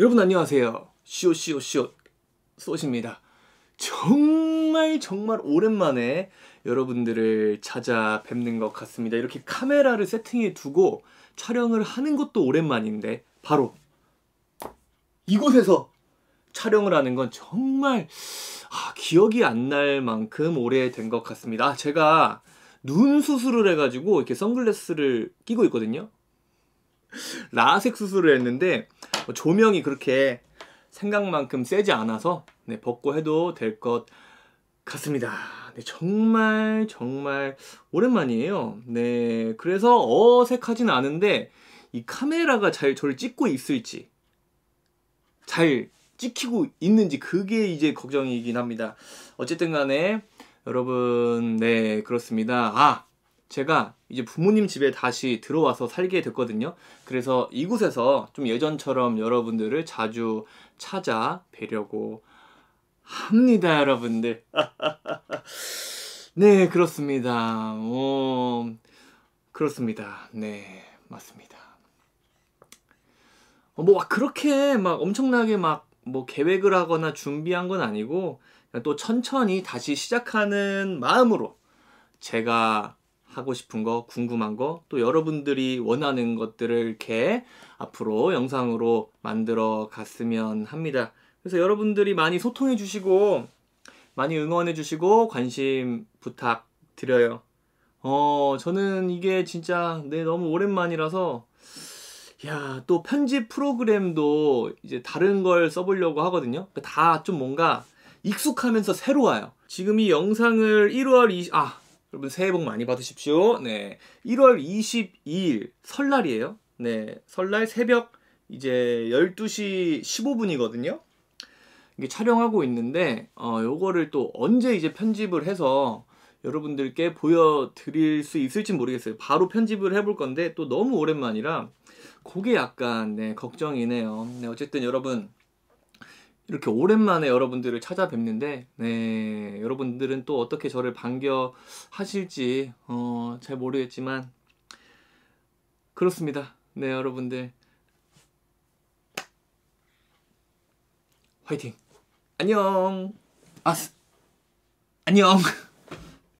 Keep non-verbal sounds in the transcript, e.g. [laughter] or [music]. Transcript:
여러분 안녕하세요. 쇼쇼쇼 쏘십니다. 정말 정말 오랜만에 여러분들을 찾아뵙는 것 같습니다. 이렇게 카메라를 세팅해 두고 촬영을 하는 것도 오랜만인데 바로 이곳에서 촬영을 하는 건 정말 아, 기억이 안 날 만큼 오래된 것 같습니다. 아, 제가 눈 수술을 해가지고 이렇게 선글라스를 끼고 있거든요. 라섹 수술을 했는데 뭐 조명이 그렇게 생각만큼 세지 않아서 네, 벗고 해도 될 것 같습니다. 네, 정말 정말 오랜만이에요. 네, 그래서 어색하진 않은데 이 카메라가 잘 저를 찍고 있을지 잘 찍히고 있는지 그게 이제 걱정이긴 합니다. 어쨌든 간에 여러분 네 그렇습니다. 아 제가 이제 부모님 집에 다시 들어와서 살게 됐거든요. 그래서 이곳에서 좀 예전처럼 여러분들을 자주 찾아뵈려고 합니다, 여러분들. 네, 그렇습니다. 어, 그렇습니다. 네, 맞습니다. 어, 뭐 그렇게 막 엄청나게 막 뭐 계획을 하거나 준비한 건 아니고 또 천천히 다시 시작하는 마음으로 제가 하고 싶은 거, 궁금한 거, 또 여러분들이 원하는 것들을 이렇게 앞으로 영상으로 만들어 갔으면 합니다. 그래서 여러분들이 많이 소통해 주시고, 많이 응원해 주시고, 관심 부탁드려요. 어, 저는 이게 진짜, 네, 너무 오랜만이라서, 야, 또 편집 프로그램도 이제 다른 걸 써보려고 하거든요. 그러니까 다좀 뭔가 익숙하면서 새로워요. 지금 이 영상을 1월 20, 아, 여러분 새해 복 많이 받으십시오. 네. 1월 22일 설날이에요. 네. 설날 새벽 이제 12시 15분이거든요. 이게 촬영하고 있는데 어 요거를 또 언제 이제 편집을 해서 여러분들께 보여드릴 수 있을지 모르겠어요. 바로 편집을 해볼 건데 또 너무 오랜만이라 그게 약간 네, 걱정이네요. 네, 어쨌든 여러분 이렇게 오랜만에 여러분들을 찾아뵙는데 네, 여러분들은 또 어떻게 저를 반겨하실지 어, 잘 모르겠지만 그렇습니다. 네, 여러분들 화이팅! 안녕! 아스! 안녕! [laughs]